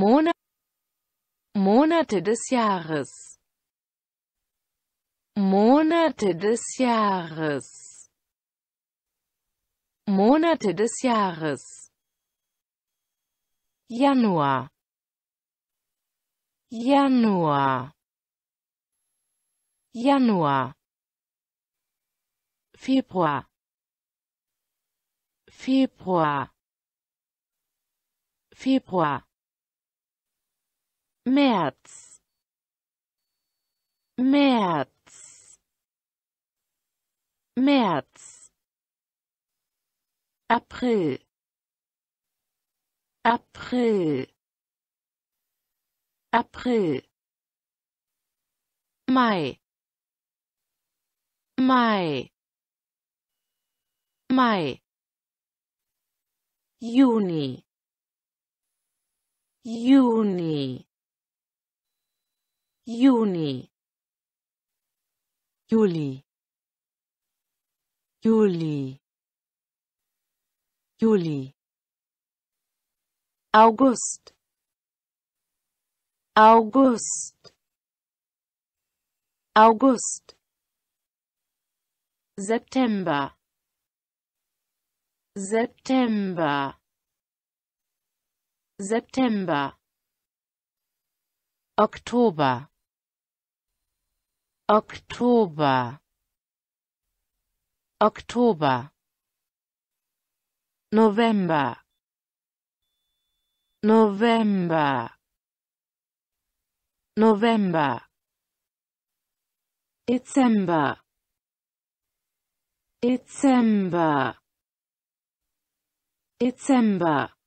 Monat Monate des Jahres Monate des Jahres Monate des Jahres Januar Januar Januar Februar Februar Februar März März März April April April Mai Mai Mai Juni Juni Juni Juli Juli Juli August August August September September September October. Oktober Oktober November November November Dezember Dezember Dezember